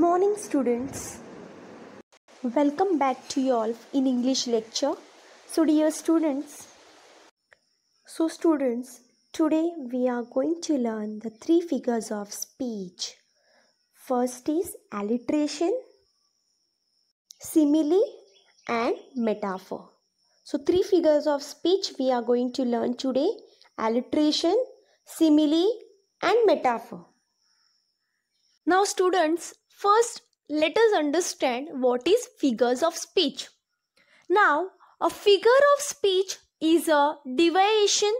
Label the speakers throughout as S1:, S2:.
S1: Good morning, students. Welcome back to y'all in English lecture. So, dear students, so students, today we are going to learn the three figures of speech. First is alliteration, simile, and metaphor. So, three figures of speech we are going to learn today alliteration, simile, and metaphor. Now, students, First, let us understand what is figures of speech. Now, a figure of speech is a deviation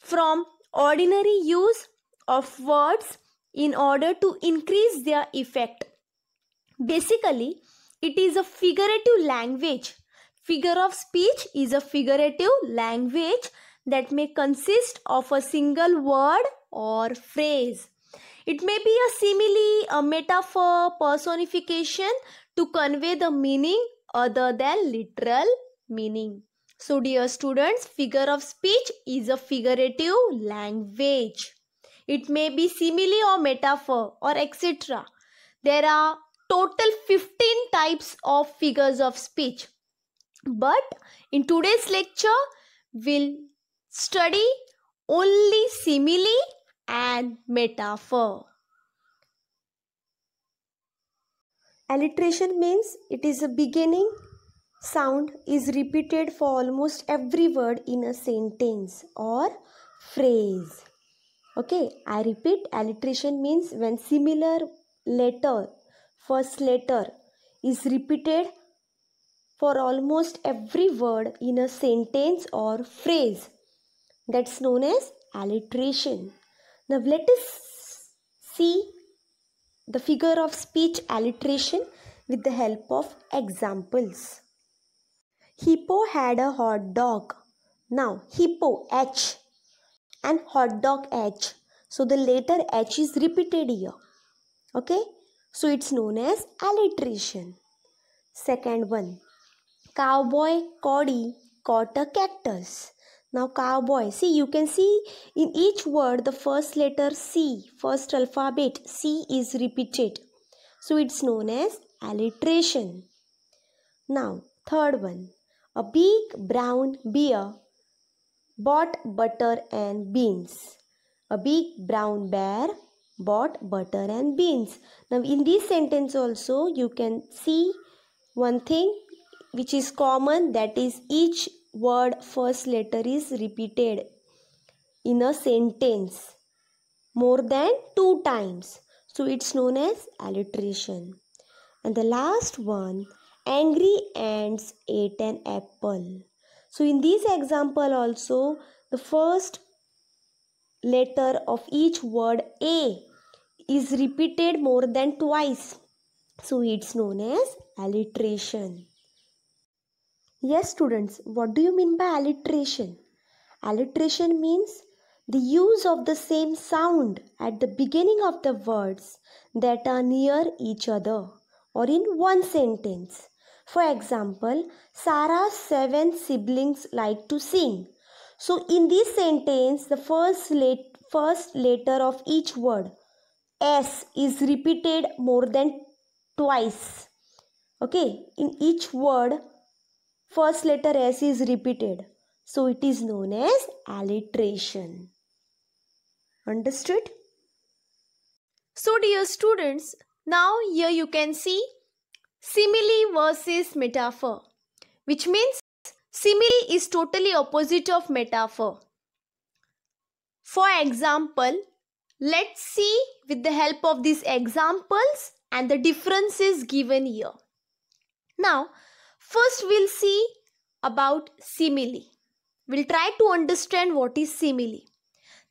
S1: from ordinary use of words in order to increase their effect. Basically, it is a figurative language. Figure of speech is a figurative language that may consist of a single word or phrase. It may be a simile, a metaphor, personification to convey the meaning other than literal meaning. So, dear students, figure of speech is a figurative language. It may be simile or metaphor or etc. There are total 15 types of figures of speech. But in today's lecture, we'll study only simile and metaphor. Alliteration means it is a beginning sound is repeated for almost every word in a sentence or phrase. Okay, I repeat alliteration means when similar letter, first letter is repeated for almost every word in a sentence or phrase. That's known as alliteration. Now let us see the figure of speech alliteration with the help of examples. Hippo had a hot dog. Now hippo H and hot dog H. So the letter H is repeated here. Okay. So it's known as alliteration. Second one. Cowboy Cody caught a cactus. Now cowboy. See, you can see in each word the first letter C, first alphabet C is repeated. So it's known as alliteration. Now, third one. A big brown bear bought butter and beans. A big brown bear bought butter and beans. Now, in this sentence also, you can see one thing which is common that is each word first letter is repeated in a sentence more than two times. So it's known as alliteration. And the last one, angry ants ate an apple. So in this example also, the first letter of each word A is repeated more than twice. So it's known as alliteration. Yes, students, what do you mean by alliteration? Alliteration means the use of the same sound at the beginning of the words that are near each other or in one sentence. For example, Sarah's seven siblings like to sing. So, in this sentence, the first, first letter of each word S is repeated more than twice. Okay, in each word, first letter S is repeated. So it is known as alliteration. Understood? So dear students, now here you can see simile versus metaphor which means simile is totally opposite of metaphor. For example, let's see with the help of these examples and the differences given here. Now, First, we'll see about simile. We'll try to understand what is simile.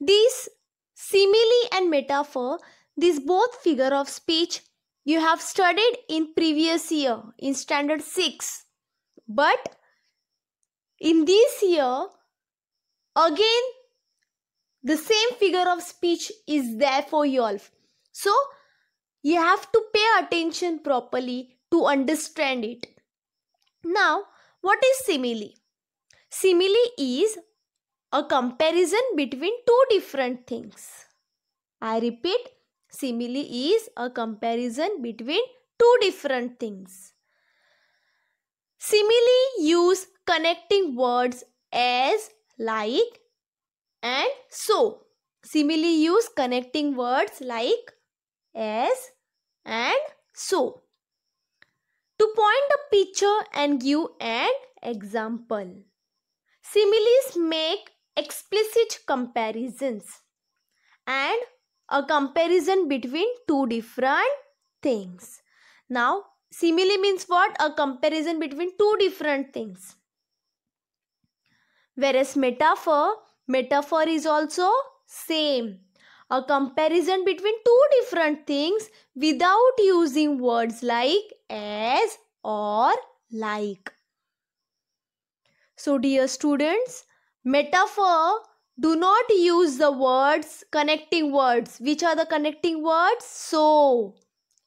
S1: These simile and metaphor, these both figure of speech you have studied in previous year in standard 6. But in this year, again, the same figure of speech is there for you all. So, you have to pay attention properly to understand it. Now, what is simile? Simile is a comparison between two different things. I repeat, simile is a comparison between two different things. Simile use connecting words as, like and so. Simile use connecting words like as and so. To point a picture and give an example. Similes make explicit comparisons and a comparison between two different things. Now, simile means what? A comparison between two different things. Whereas metaphor, metaphor is also same a comparison between two different things without using words like as or like. So, dear students, metaphor do not use the words connecting words. Which are the connecting words? So,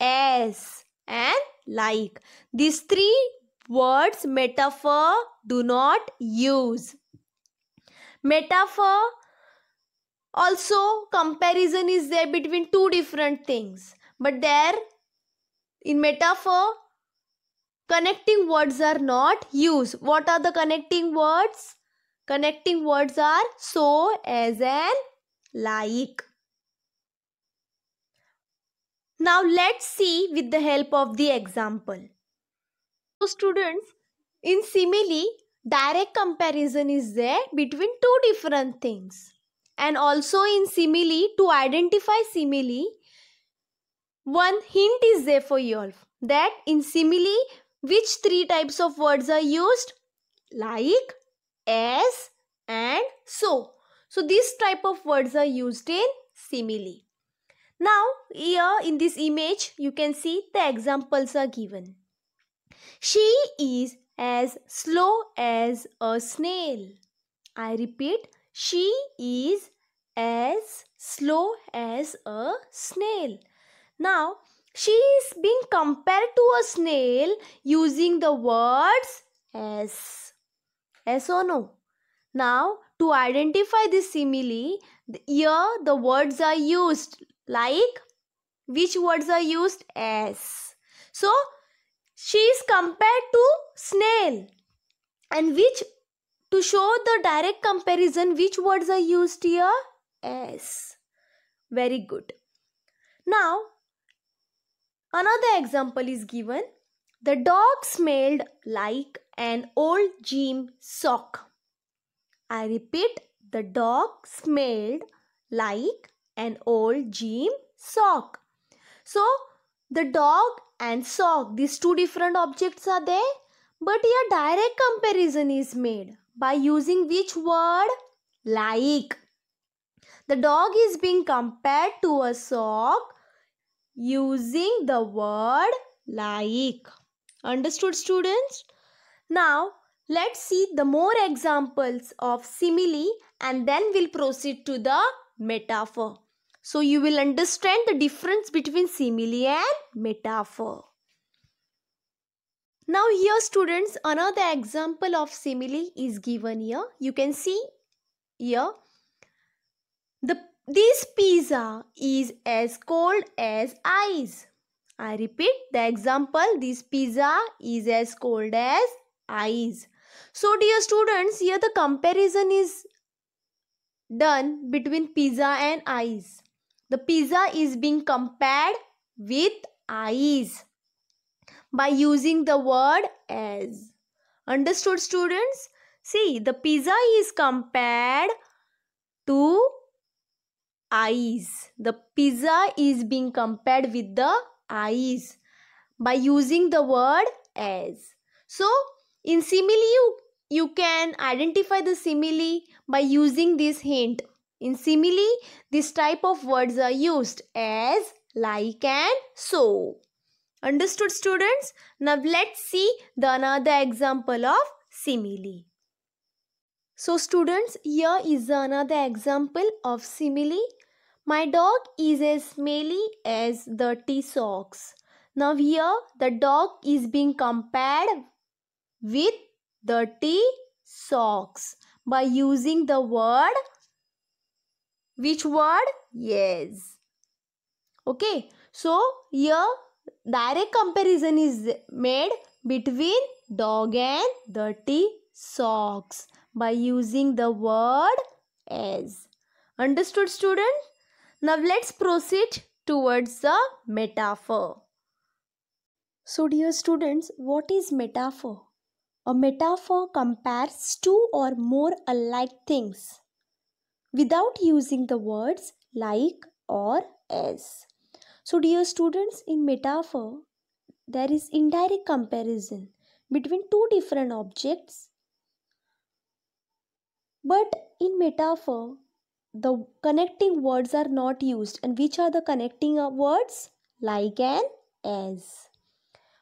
S1: as, and like. These three words metaphor do not use. Metaphor also comparison is there between two different things but there in metaphor connecting words are not used what are the connecting words connecting words are so as and like now let's see with the help of the example so students in simile direct comparison is there between two different things and also in simile to identify simile one hint is there for you all that in simile which three types of words are used like as and so so these type of words are used in simile now here in this image you can see the examples are given she is as slow as a snail i repeat she is as slow as a snail. Now, she is being compared to a snail using the words as. Yes or no? Now, to identify this simile, here the words are used like which words are used as. So, she is compared to snail and which to show the direct comparison, which words are used here? S. Very good. Now, another example is given. The dog smelled like an old gym sock. I repeat, the dog smelled like an old gym sock. So, the dog and sock, these two different objects are there, but here direct comparison is made by using which word? Like. The dog is being compared to a sock using the word like. Understood students? Now let's see the more examples of simile and then we'll proceed to the metaphor. So you will understand the difference between simile and metaphor. Now here students another example of simile is given here. You can see here the this pizza is as cold as ice. I repeat the example this pizza is as cold as ice. So dear students here the comparison is done between pizza and ice. The pizza is being compared with ice by using the word as. Understood students? See, the pizza is compared to eyes. The pizza is being compared with the eyes by using the word as. So, in simile, you, you can identify the simile by using this hint. In simile, this type of words are used as, like and so. Understood students? Now let's see the another example of simile. So students, here is another example of simile. My dog is as smelly as dirty socks. Now here the dog is being compared with dirty socks by using the word which word yes okay so here direct comparison is made between dog and dirty socks by using the word as. Understood student? Now let's proceed towards the metaphor. So dear students, what is metaphor? A metaphor compares two or more alike things without using the words like or as. So, dear students, in metaphor, there is indirect comparison between two different objects. But in metaphor, the connecting words are not used. And which are the connecting uh, words? Like and as.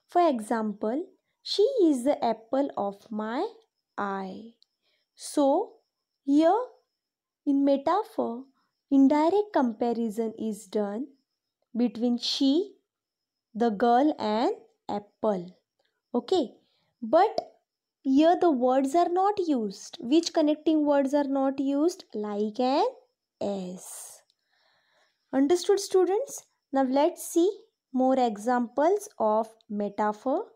S1: For example, she is the apple of my eye. So, here in metaphor, indirect comparison is done between she, the girl, and apple. Okay, but here the words are not used. Which connecting words are not used? Like and as. Understood, students? Now let's see more examples of metaphor.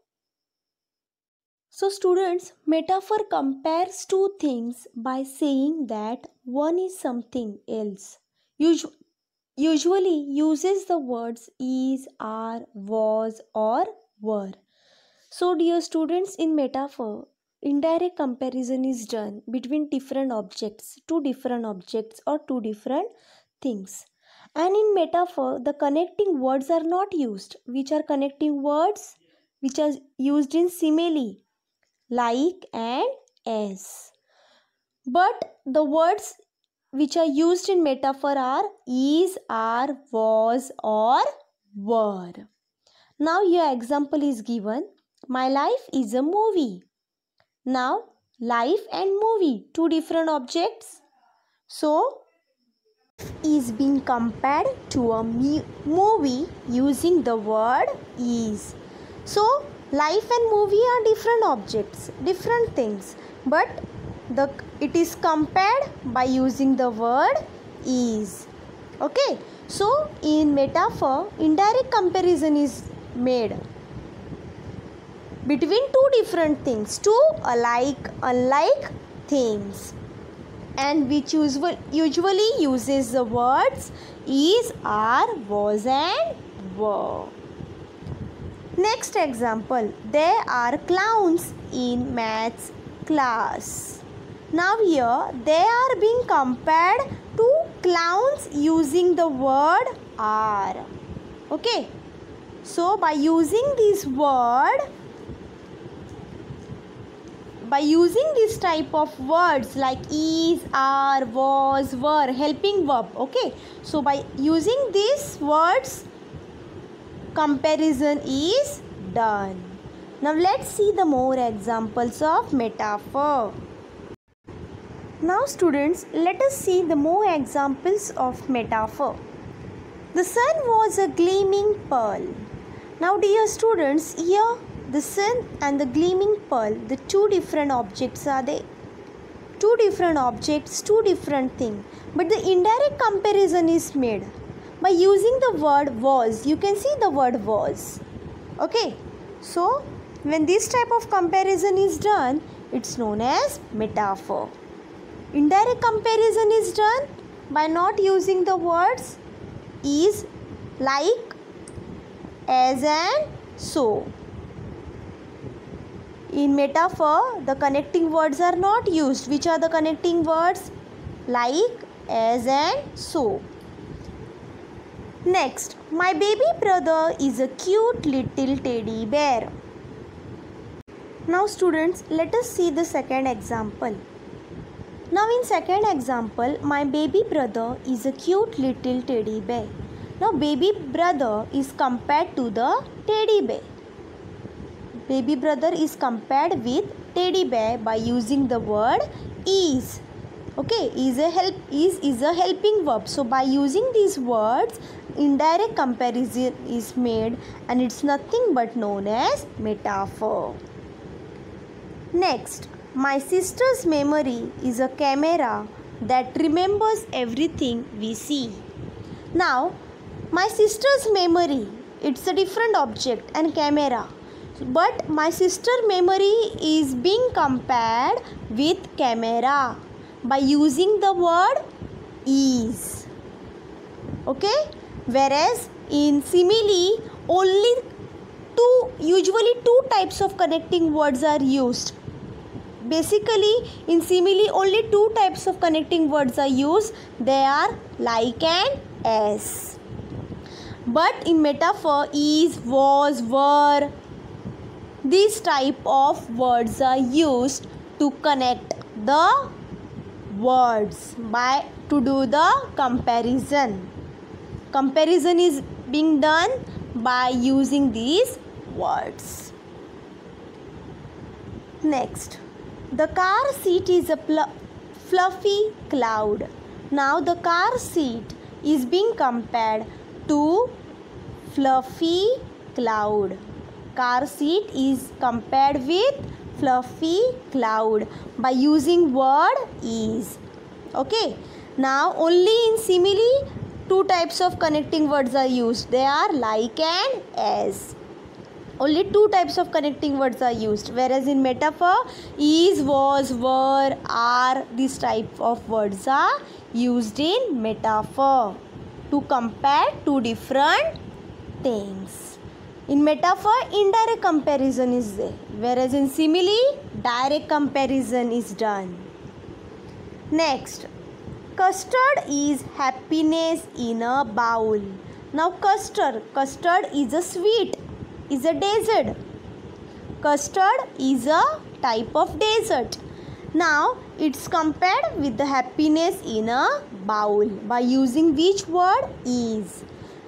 S1: So students, metaphor compares two things by saying that one is something else. Usu usually uses the words is, are, was, or were. So, dear students, in metaphor, indirect comparison is done between different objects, two different objects, or two different things. And in metaphor, the connecting words are not used, which are connecting words which are used in simile, like and as. But the words which are used in metaphor are is, are, was, or were. Now your example is given. My life is a movie. Now life and movie, two different objects. So is being compared to a movie using the word is. So life and movie are different objects, different things. But the it is compared by using the word is okay so in metaphor indirect comparison is made between two different things two alike unlike things and which usually uses the words is are was and were next example there are clowns in maths class now here they are being compared to clowns using the word are. Okay. So by using this word, by using this type of words like is, are, was, were, helping verb. Okay. So by using these words, comparison is done. Now let's see the more examples of metaphor. Now students, let us see the more examples of metaphor. The sun was a gleaming pearl. Now dear students, here the sun and the gleaming pearl, the two different objects are they? Two different objects, two different things. But the indirect comparison is made. By using the word was, you can see the word was. Okay, so when this type of comparison is done, it's known as metaphor. Indirect comparison is done by not using the words is, like, as and so. In metaphor, the connecting words are not used. Which are the connecting words? Like, as and so. Next, my baby brother is a cute little teddy bear. Now students, let us see the second example. Now in second example, my baby brother is a cute little teddy bear. Now baby brother is compared to the teddy bear. Baby brother is compared with teddy bear by using the word is okay is a help is is a helping verb so by using these words indirect comparison is made and it's nothing but known as metaphor next my sister's memory is a camera that remembers everything we see. Now, my sister's memory, it's a different object and camera. But my sister memory is being compared with camera by using the word is. Okay? Whereas in simile, only two, usually two types of connecting words are used basically in simile only two types of connecting words are used they are like and as but in metaphor is was were these type of words are used to connect the words by to do the comparison comparison is being done by using these words next the car seat is a fluffy cloud. Now the car seat is being compared to fluffy cloud. Car seat is compared with fluffy cloud by using word is. Okay. Now only in simile two types of connecting words are used. They are like and as only two types of connecting words are used whereas in metaphor is was were are these type of words are used in metaphor to compare two different things in metaphor indirect comparison is there whereas in simile direct comparison is done next custard is happiness in a bowl now custard custard is a sweet is a desert. Custard is a type of dessert. Now it's compared with the happiness in a bowl by using which word is.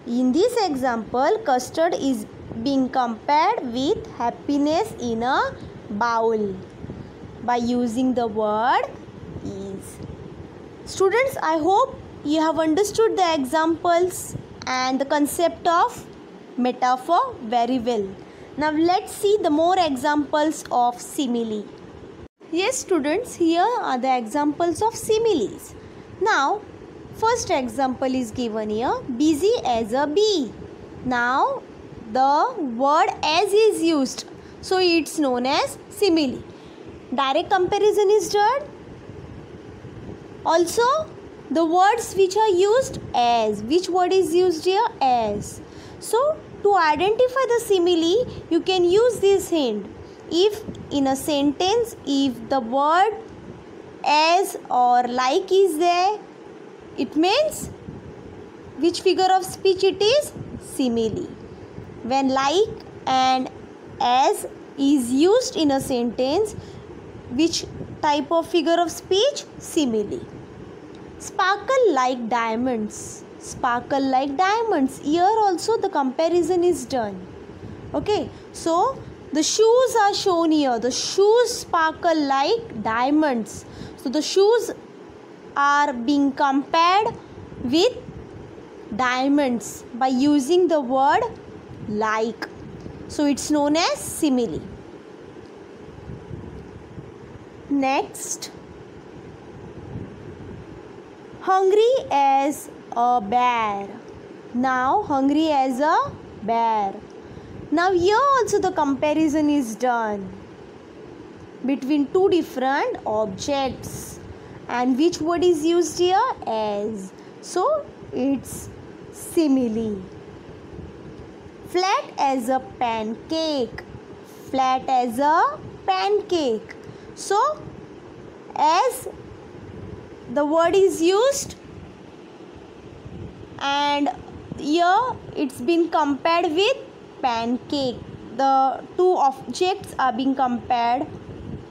S1: In this example, custard is being compared with happiness in a bowl by using the word is. Students, I hope you have understood the examples and the concept of metaphor very well. Now let's see the more examples of simile. Yes students, here are the examples of similes. Now, first example is given here, busy as a bee. Now, the word as is used. So, it's known as simile. Direct comparison is done. Also, the words which are used as. Which word is used here? As. So, to identify the simile, you can use this hint. If in a sentence, if the word as or like is there, it means which figure of speech it is? Simile. When like and as is used in a sentence, which type of figure of speech? Simile. Sparkle like diamonds sparkle like diamonds here also the comparison is done okay so the shoes are shown here the shoes sparkle like diamonds so the shoes are being compared with diamonds by using the word like so it's known as simile next hungry as a bear. Now hungry as a bear. Now here also the comparison is done between two different objects and which word is used here as so it's simile flat as a pancake flat as a pancake so as the word is used and here it's been compared with pancake the two objects are being compared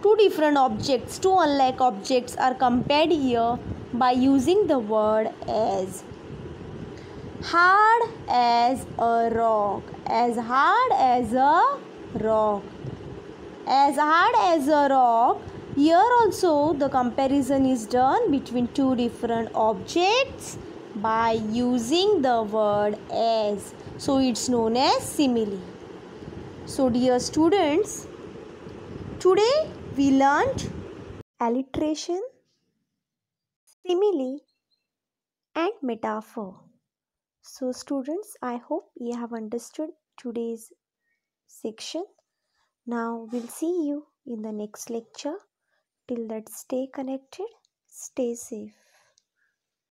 S1: two different objects two unlike objects are compared here by using the word as hard as a rock as hard as a rock as hard as a rock here also the comparison is done between two different objects by using the word as. So it's known as simile. So dear students, today we learned alliteration, simile and metaphor. So students, I hope you have understood today's section. Now we'll see you in the next lecture. Till that stay connected, stay safe.